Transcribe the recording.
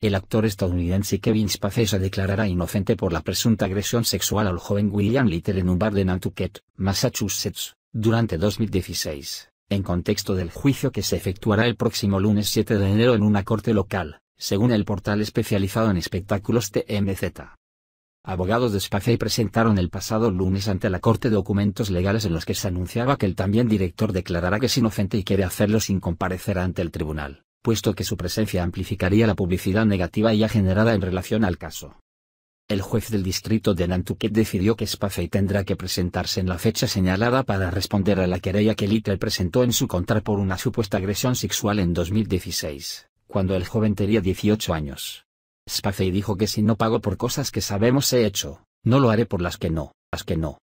El actor estadounidense Kevin Spacey se declarará inocente por la presunta agresión sexual al joven William Little en un bar de Nantucket, Massachusetts, durante 2016, en contexto del juicio que se efectuará el próximo lunes 7 de enero en una corte local, según el portal especializado en espectáculos TMZ. Abogados de Spacey presentaron el pasado lunes ante la Corte documentos legales en los que se anunciaba que el también director declarará que es inocente y quiere hacerlo sin comparecer ante el tribunal puesto que su presencia amplificaría la publicidad negativa ya generada en relación al caso. El juez del distrito de Nantucket decidió que Spafey tendrá que presentarse en la fecha señalada para responder a la querella que Little presentó en su contra por una supuesta agresión sexual en 2016, cuando el joven tenía 18 años. Spafey dijo que si no pago por cosas que sabemos he hecho, no lo haré por las que no, las que no,